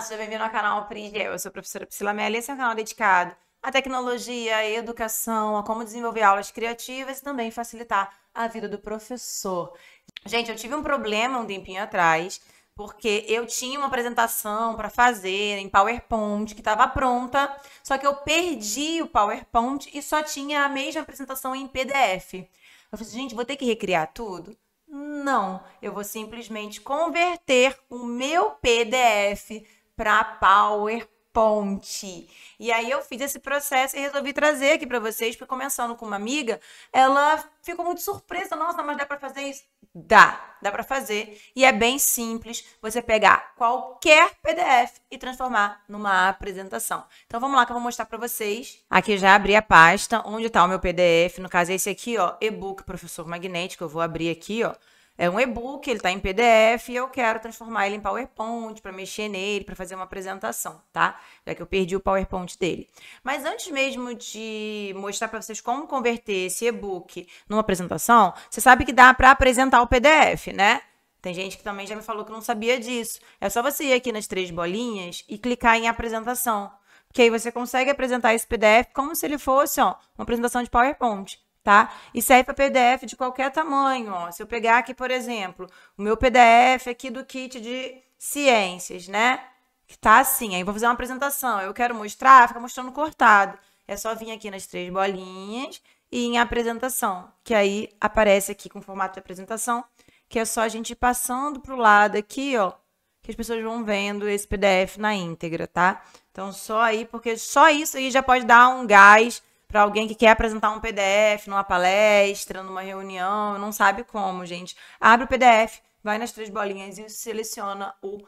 seja é bem-vindo ao canal Aprende Eu. Eu sou a professora Priscila e esse é um canal dedicado à tecnologia, à educação, a como desenvolver aulas criativas e também facilitar a vida do professor. Gente, eu tive um problema um tempinho atrás, porque eu tinha uma apresentação para fazer em PowerPoint que estava pronta, só que eu perdi o PowerPoint e só tinha a mesma apresentação em PDF. Eu falei, assim, gente, vou ter que recriar tudo? Não, eu vou simplesmente converter o meu PDF para PowerPoint. E aí eu fiz esse processo e resolvi trazer aqui para vocês, porque começando com uma amiga, ela ficou muito surpresa, nossa, mas dá para fazer isso? Dá, dá para fazer. E é bem simples você pegar qualquer PDF e transformar numa apresentação. Então vamos lá que eu vou mostrar para vocês. Aqui já abri a pasta onde está o meu PDF, no caso é esse aqui, ó, e-book Professor Magnético, eu vou abrir aqui, ó é um e-book, ele está em PDF e eu quero transformar ele em PowerPoint para mexer nele, para fazer uma apresentação, tá? Já que eu perdi o PowerPoint dele. Mas antes mesmo de mostrar para vocês como converter esse e-book numa apresentação, você sabe que dá para apresentar o PDF, né? Tem gente que também já me falou que não sabia disso. É só você ir aqui nas três bolinhas e clicar em apresentação. Que aí você consegue apresentar esse PDF como se ele fosse ó, uma apresentação de PowerPoint tá? E serve para PDF de qualquer tamanho, ó. Se eu pegar aqui, por exemplo, o meu PDF aqui do kit de ciências, né? Que tá assim, aí vou fazer uma apresentação, eu quero mostrar, fica mostrando cortado. É só vir aqui nas três bolinhas e em apresentação, que aí aparece aqui com formato de apresentação, que é só a gente ir passando pro lado aqui, ó, que as pessoas vão vendo esse PDF na íntegra, tá? Então, só aí, porque só isso aí já pode dar um gás para alguém que quer apresentar um PDF numa palestra, numa reunião, não sabe como, gente. Abre o PDF, vai nas três bolinhas e seleciona o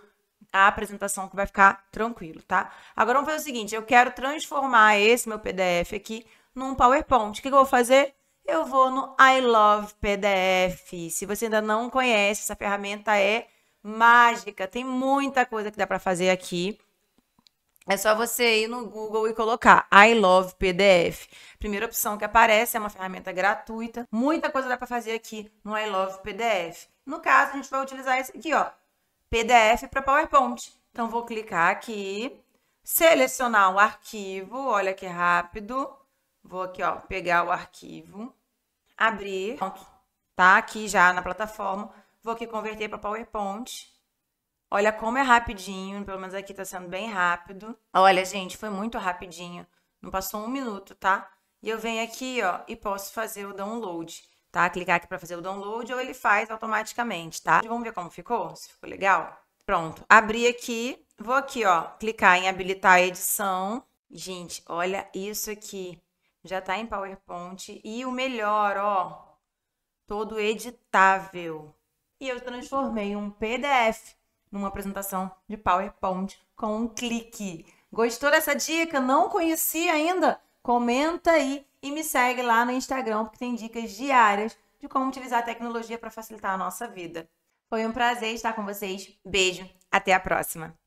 a apresentação que vai ficar tranquilo, tá? Agora vamos fazer o seguinte, eu quero transformar esse meu PDF aqui num PowerPoint. O que eu vou fazer? Eu vou no I Love PDF. Se você ainda não conhece, essa ferramenta é mágica. Tem muita coisa que dá para fazer aqui. É só você ir no Google e colocar I Love PDF. Primeira opção que aparece é uma ferramenta gratuita. Muita coisa dá para fazer aqui no I Love PDF. No caso, a gente vai utilizar esse aqui, ó, PDF para PowerPoint. Então vou clicar aqui, selecionar o arquivo, olha que rápido. Vou aqui, ó, pegar o arquivo, abrir. Pronto. Tá aqui já na plataforma. Vou aqui converter para PowerPoint. Olha como é rapidinho, pelo menos aqui tá sendo bem rápido. Olha, gente, foi muito rapidinho. Não passou um minuto, tá? E eu venho aqui, ó, e posso fazer o download, tá? Clicar aqui para fazer o download ou ele faz automaticamente, tá? Vamos ver como ficou, se ficou legal. Pronto, abri aqui, vou aqui, ó, clicar em habilitar a edição. Gente, olha isso aqui. Já tá em PowerPoint e o melhor, ó, todo editável. E eu transformei um PDF numa apresentação de PowerPoint com um clique. Gostou dessa dica? Não conhecia ainda? Comenta aí e me segue lá no Instagram, porque tem dicas diárias de como utilizar a tecnologia para facilitar a nossa vida. Foi um prazer estar com vocês. Beijo, até a próxima!